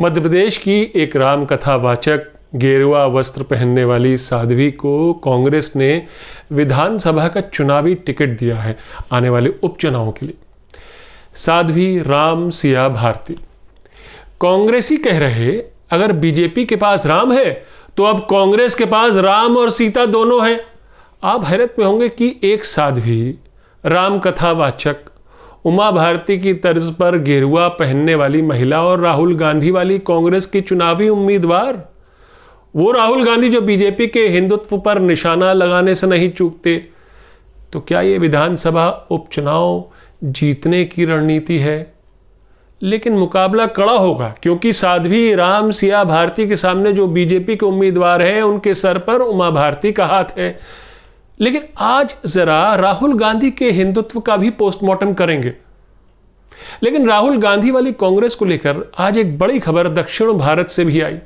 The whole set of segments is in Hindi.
मध्य प्रदेश की एक राम गेरुआ वस्त्र पहनने वाली साध्वी को कांग्रेस ने विधानसभा का चुनावी टिकट दिया है आने वाले उपचुनावों के लिए साध्वी राम सिया भारती कांग्रेसी कह रहे अगर बीजेपी के पास राम है तो अब कांग्रेस के पास राम और सीता दोनों हैं आप हैरत में होंगे कि एक साध्वी राम उमा भारती की तर्ज पर गेरुआ पहनने वाली महिला और राहुल गांधी वाली कांग्रेस की चुनावी उम्मीदवार वो राहुल गांधी जो बीजेपी के हिंदुत्व पर निशाना लगाने से नहीं चूकते तो क्या ये विधानसभा उपचुनाव जीतने की रणनीति है लेकिन मुकाबला कड़ा होगा क्योंकि साध्वी राम सिया भारती के सामने जो बीजेपी के उम्मीदवार हैं उनके सर पर उमा भारती का हाथ है लेकिन आज जरा राहुल गांधी के हिंदुत्व का भी पोस्टमार्टम करेंगे लेकिन राहुल गांधी वाली कांग्रेस को लेकर आज एक बड़ी खबर दक्षिण भारत से भी आई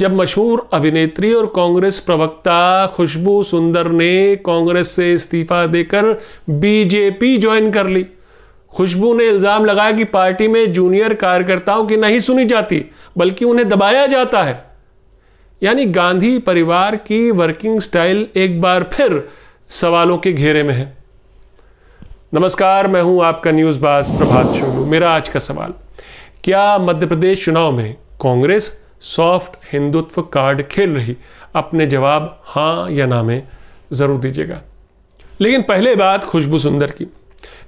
जब मशहूर अभिनेत्री और कांग्रेस प्रवक्ता खुशबू सुंदर ने कांग्रेस से इस्तीफा देकर बीजेपी ज्वाइन कर ली खुशबू ने इल्ज़ाम लगाया कि पार्टी में जूनियर कार्यकर्ताओं की नहीं सुनी जाती बल्कि उन्हें दबाया जाता है यानी गांधी परिवार की वर्किंग स्टाइल एक बार फिर सवालों के घेरे में है नमस्कार मैं हूं आपका न्यूज बाज प्रभात शोलू मेरा आज का सवाल क्या मध्य प्रदेश चुनाव में कांग्रेस सॉफ्ट हिंदुत्व कार्ड खेल रही अपने जवाब हाँ या ना में ज़रूर दीजिएगा लेकिन पहले बात खुशबू सुंदर की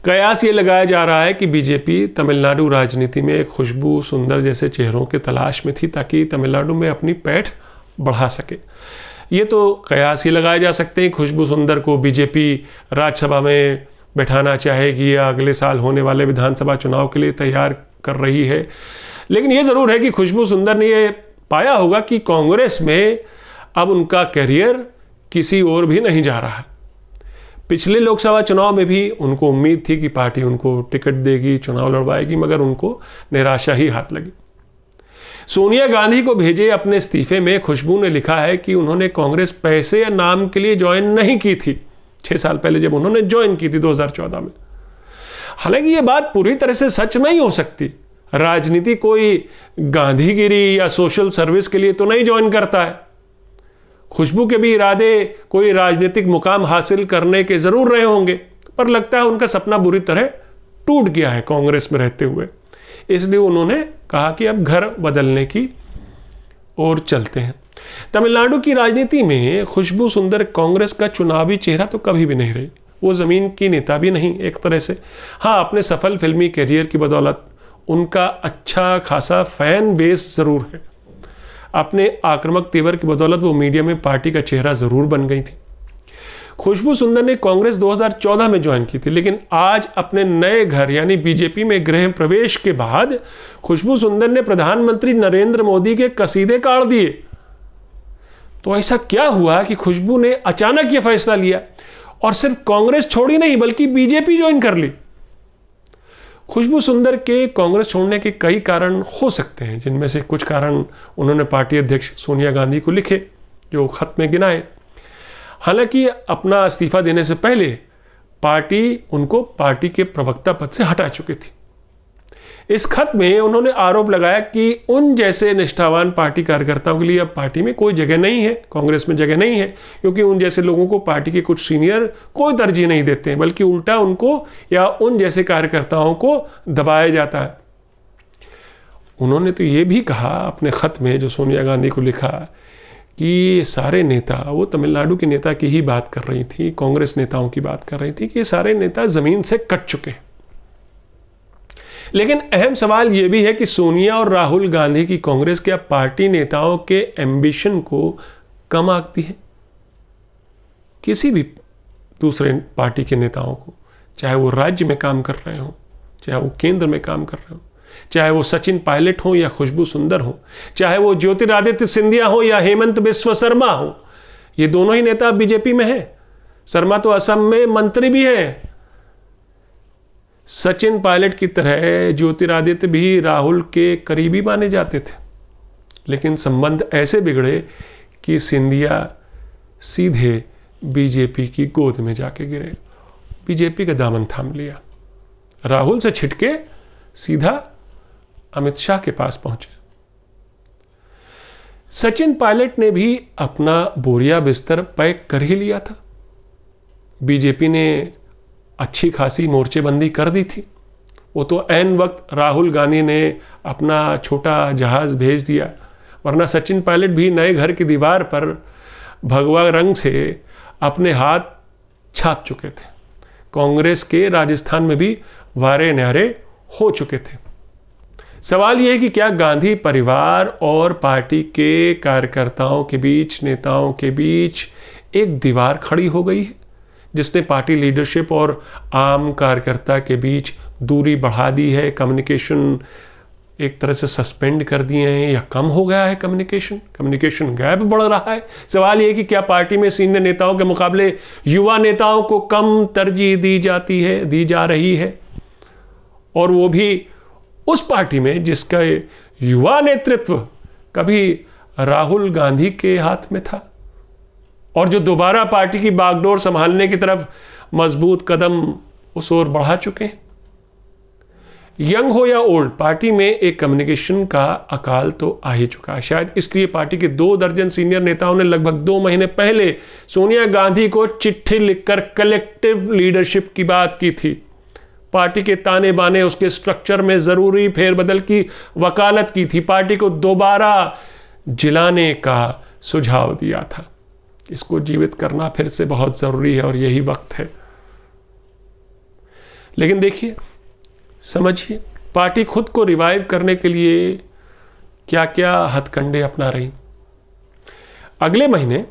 कयास ये लगाया जा रहा है कि बीजेपी तमिलनाडु राजनीति में खुशबू सुंदर जैसे चेहरों के तलाश में थी ताकि तमिलनाडु में अपनी पैठ बढ़ा सके ये तो कयास ही लगाए जा सकते हैं खुशबू सुंदर को बीजेपी राज्यसभा में बैठाना चाहेगी या अगले साल होने वाले विधानसभा चुनाव के लिए तैयार कर रही है लेकिन ये ज़रूर है कि खुशबू सुंदर ने ये पाया होगा कि कांग्रेस में अब उनका करियर किसी और भी नहीं जा रहा पिछले लोकसभा चुनाव में भी उनको उम्मीद थी कि पार्टी उनको टिकट देगी चुनाव लड़वाएगी मगर उनको निराशा ही हाथ लगी सोनिया गांधी को भेजे अपने इस्तीफे में खुशबू ने लिखा है कि उन्होंने कांग्रेस पैसे या नाम के लिए ज्वाइन नहीं की थी छह साल पहले जब उन्होंने ज्वाइन की थी 2014 में हालांकि ये बात पूरी तरह से सच नहीं हो सकती राजनीति कोई गांधीगिरी या सोशल सर्विस के लिए तो नहीं ज्वाइन करता है खुशबू के भी इरादे कोई राजनीतिक मुकाम हासिल करने के ज़रूर रहे होंगे पर लगता है उनका सपना बुरी तरह टूट गया है कांग्रेस में रहते हुए इसलिए उन्होंने कहा कि अब घर बदलने की ओर चलते हैं तमिलनाडु की राजनीति में खुशबू सुंदर कांग्रेस का चुनावी चेहरा तो कभी भी नहीं रही वो ज़मीन की नेता भी नहीं एक तरह से हाँ अपने सफल फिल्मी करियर की बदौलत उनका अच्छा खासा फैन बेस ज़रूर है अपने आक्रामक तेवर की बदौलत वो मीडिया में पार्टी का चेहरा ज़रूर बन गई थी खुशबू सुंदर ने कांग्रेस 2014 में ज्वाइन की थी लेकिन आज अपने नए घर यानी बीजेपी में गृह प्रवेश के बाद खुशबू सुंदर ने प्रधानमंत्री नरेंद्र मोदी के कसीदे काट दिए तो ऐसा क्या हुआ कि खुशबू ने अचानक यह फैसला लिया और सिर्फ कांग्रेस छोड़ी नहीं बल्कि बीजेपी ज्वाइन कर ली खुशबू सुंदर के कांग्रेस छोड़ने के कई कारण हो सकते हैं जिनमें से कुछ कारण उन्होंने पार्टी अध्यक्ष सोनिया गांधी को लिखे जो खत में गिनाए हालांकि अपना इस्तीफा देने से पहले पार्टी उनको पार्टी के प्रवक्ता पद से हटा चुकी थी इस खत में उन्होंने आरोप लगाया कि उन जैसे निष्ठावान पार्टी कार्यकर्ताओं के लिए अब पार्टी में कोई जगह नहीं है कांग्रेस में जगह नहीं है क्योंकि उन जैसे लोगों को पार्टी के कुछ सीनियर कोई तरजीह नहीं देते हैं बल्कि उल्टा उनको या उन जैसे कार्यकर्ताओं को दबाया जाता है उन्होंने तो ये भी कहा अपने ख़त में जो सोनिया गांधी को लिखा कि ये सारे नेता वो तमिलनाडु के नेता की ही बात कर रही थी कांग्रेस नेताओं की बात कर रही थी कि ये सारे नेता जमीन से कट चुके हैं लेकिन अहम सवाल यह भी है कि सोनिया और राहुल गांधी की कांग्रेस क्या पार्टी नेताओं के एम्बिशन को कम आंकती है किसी भी दूसरे पार्टी के नेताओं को चाहे वो राज्य में काम कर रहे हों चाहे वो केंद्र में काम कर रहे हों चाहे वो सचिन पायलट हो या खुशबू सुंदर हो चाहे वो ज्योतिरादित्य सिंधिया हो या हेमंत बिस्व शर्मा हो ये दोनों ही नेता बीजेपी में हैं शर्मा तो असम में मंत्री भी हैं सचिन पायलट की तरह ज्योतिरादित्य भी राहुल के करीबी माने जाते थे लेकिन संबंध ऐसे बिगड़े कि सिंधिया सीधे बीजेपी की गोद में जाके गिरे बीजेपी का दामन थाम लिया राहुल से छिटके सीधा अमित शाह के पास पहुंचे सचिन पायलट ने भी अपना बोरिया बिस्तर पैक कर ही लिया था बीजेपी ने अच्छी खासी मोर्चेबंदी कर दी थी वो तो एन वक्त राहुल गांधी ने अपना छोटा जहाज भेज दिया वरना सचिन पायलट भी नए घर की दीवार पर भगवा रंग से अपने हाथ छाप चुके थे कांग्रेस के राजस्थान में भी वारे नारे हो चुके थे सवाल यह है कि क्या गांधी परिवार और पार्टी के कार्यकर्ताओं के बीच नेताओं के बीच एक दीवार खड़ी हो गई है जिसने पार्टी लीडरशिप और आम कार्यकर्ता के बीच दूरी बढ़ा दी है कम्युनिकेशन एक तरह से सस्पेंड कर दिए हैं या कम हो गया है कम्युनिकेशन कम्युनिकेशन गैप बढ़ रहा है सवाल यह कि क्या पार्टी में सीनियर नेताओं के मुकाबले युवा नेताओं को कम तरजीह दी जाती है दी जा रही है और वो भी उस पार्टी में जिसका युवा नेतृत्व कभी राहुल गांधी के हाथ में था और जो दोबारा पार्टी की बागडोर संभालने की तरफ मजबूत कदम उस ओर बढ़ा चुके हैं यंग हो या ओल्ड पार्टी में एक कम्युनिकेशन का अकाल तो आ ही चुका है शायद इसलिए पार्टी के दो दर्जन सीनियर नेताओं ने लगभग दो महीने पहले सोनिया गांधी को चिट्ठी लिखकर कलेक्टिव लीडरशिप की बात की थी पार्टी के ताने बाने उसके स्ट्रक्चर में ज़रूरी फेरबदल की वकालत की थी पार्टी को दोबारा जिलाने का सुझाव दिया था इसको जीवित करना फिर से बहुत ज़रूरी है और यही वक्त है लेकिन देखिए समझिए पार्टी खुद को रिवाइव करने के लिए क्या क्या हथकंडे अपना रही अगले महीने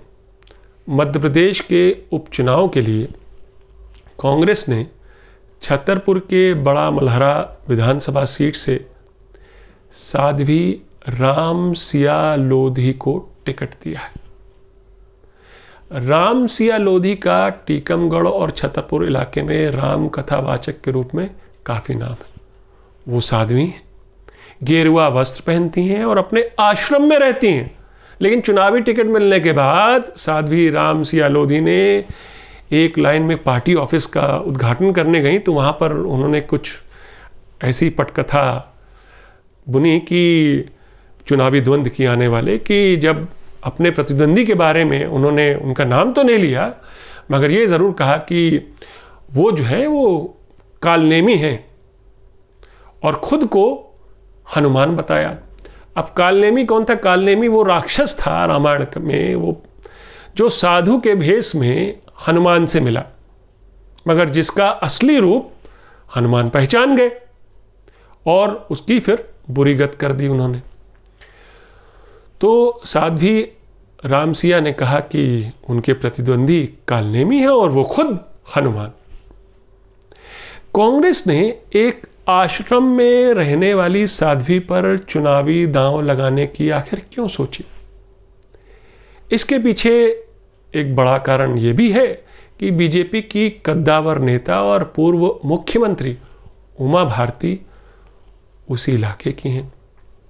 मध्य प्रदेश के उपचुनाव के लिए कांग्रेस ने छतरपुर के बड़ा मलहरा विधानसभा सीट से साध्वी राम सिया लोधी को टिकट दिया है राम सिया लोधी का टीकमगढ़ और छतरपुर इलाके में राम कथावाचक के रूप में काफ़ी नाम है वो साध्वी हैं गेरुआ वस्त्र पहनती हैं और अपने आश्रम में रहती हैं लेकिन चुनावी टिकट मिलने के बाद साध्वी राम सिया लोधी ने एक लाइन में पार्टी ऑफिस का उद्घाटन करने गई तो वहाँ पर उन्होंने कुछ ऐसी पटकथा बुनी कि चुनावी द्वंद्व की आने वाले कि जब अपने प्रतिद्वंदी के बारे में उन्होंने उनका नाम तो नहीं लिया मगर ये ज़रूर कहा कि वो जो है वो कालनेमी हैं और ख़ुद को हनुमान बताया अब कालनेमी कौन था कालनेमी वो राक्षस था रामायण में वो जो साधु के भेष में हनुमान से मिला मगर जिसका असली रूप हनुमान पहचान गए और उसकी फिर बुरी गत कर दी उन्होंने तो साध्वी रामसिया ने कहा कि उनके प्रतिद्वंदी कालनेमी हैं और वो खुद हनुमान कांग्रेस ने एक आश्रम में रहने वाली साध्वी पर चुनावी दांव लगाने की आखिर क्यों सोची इसके पीछे एक बड़ा कारण ये भी है कि बीजेपी की कद्दावर नेता और पूर्व मुख्यमंत्री उमा भारती उसी इलाके की हैं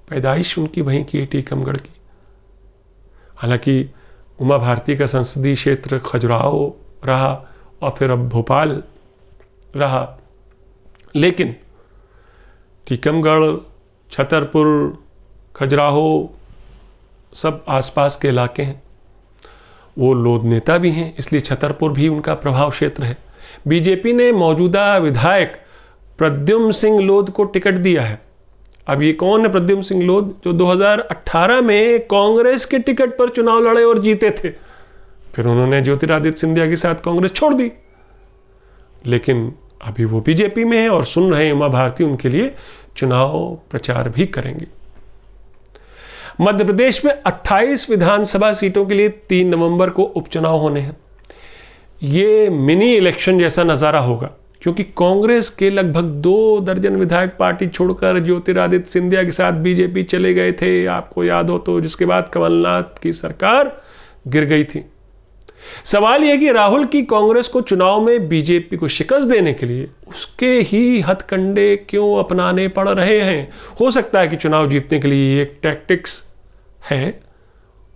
पैदाइश उनकी वहीं की है टीकमगढ़ की हालांकि उमा भारती का संसदीय क्षेत्र खजुराहो रहा और फिर अब भोपाल रहा लेकिन टीकमगढ़ छतरपुर खजुराहो सब आसपास के इलाके हैं वो लोध नेता भी हैं इसलिए छतरपुर भी उनका प्रभाव क्षेत्र है बीजेपी ने मौजूदा विधायक प्रद्युम सिंह लोध को टिकट दिया है अब ये कौन है प्रद्युम सिंह लोध जो 2018 में कांग्रेस के टिकट पर चुनाव लड़े और जीते थे फिर उन्होंने ज्योतिरादित्य सिंधिया के साथ कांग्रेस छोड़ दी लेकिन अभी वो बीजेपी में है और सुन रहे हैं उमा भारती उनके लिए चुनाव प्रचार भी करेंगे मध्य प्रदेश में 28 विधानसभा सीटों के लिए 3 नवंबर को उपचुनाव होने हैं ये मिनी इलेक्शन जैसा नज़ारा होगा क्योंकि कांग्रेस के लगभग दो दर्जन विधायक पार्टी छोड़कर ज्योतिरादित्य सिंधिया के साथ बीजेपी चले गए थे आपको याद हो तो जिसके बाद कमलनाथ की सरकार गिर गई थी सवाल यह कि राहुल की कांग्रेस को चुनाव में बीजेपी को शिकस्त देने के लिए उसके ही हथकंडे क्यों अपनाने पड़ रहे हैं हो सकता है कि चुनाव जीतने के लिए एक टैक्टिक्स है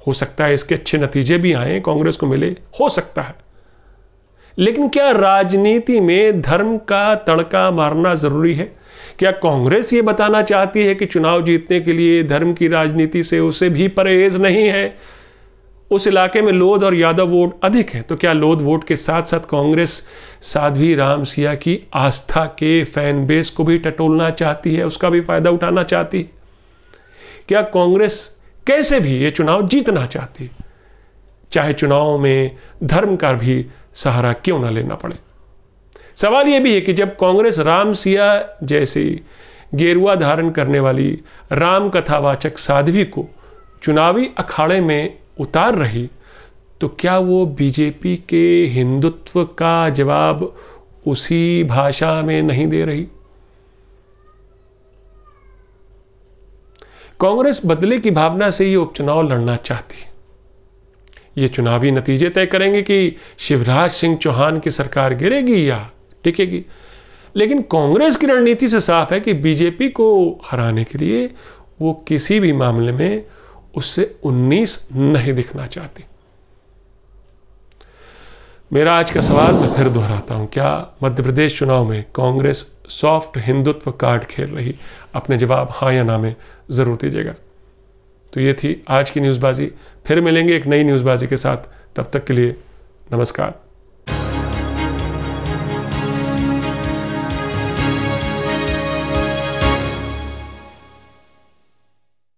हो सकता है इसके अच्छे नतीजे भी आए कांग्रेस को मिले हो सकता है लेकिन क्या राजनीति में धर्म का तड़का मारना जरूरी है क्या कांग्रेस ये बताना चाहती है कि चुनाव जीतने के लिए धर्म की राजनीति से उसे भी परहेज नहीं है उस इलाके में लोध और यादव वोट अधिक हैं तो क्या लोध वोट के साथ साथ कांग्रेस साध्वी राम सिया की आस्था के फैन बेस को भी टटोलना चाहती है उसका भी फायदा उठाना चाहती है क्या कांग्रेस कैसे भी ये चुनाव जीतना चाहती है चाहे चुनाव में धर्म का भी सहारा क्यों ना लेना पड़े सवाल यह भी है कि जब कांग्रेस राम सिया जैसी गेरुआ धारण करने वाली राम कथावाचक साध्वी को चुनावी अखाड़े में उतार रही तो क्या वो बीजेपी के हिंदुत्व का जवाब उसी भाषा में नहीं दे रही कांग्रेस बदले की भावना से ही उपचुनाव लड़ना चाहती है ये चुनावी नतीजे तय करेंगे कि शिवराज सिंह चौहान की सरकार गिरेगी या टिकेगी लेकिन कांग्रेस की रणनीति से साफ है कि बीजेपी को हराने के लिए वो किसी भी मामले में उससे 19 नहीं दिखना चाहती मेरा आज का सवाल मैं फिर दोहराता हूं क्या मध्य प्रदेश चुनाव में कांग्रेस सॉफ्ट हिंदुत्व कार्ड खेल रही अपने जवाब हाँ या ना में ज़रूर दीजिएगा तो ये थी आज की न्यूज़बाजी फिर मिलेंगे एक नई न्यूज़बाजी के साथ तब तक के लिए नमस्कार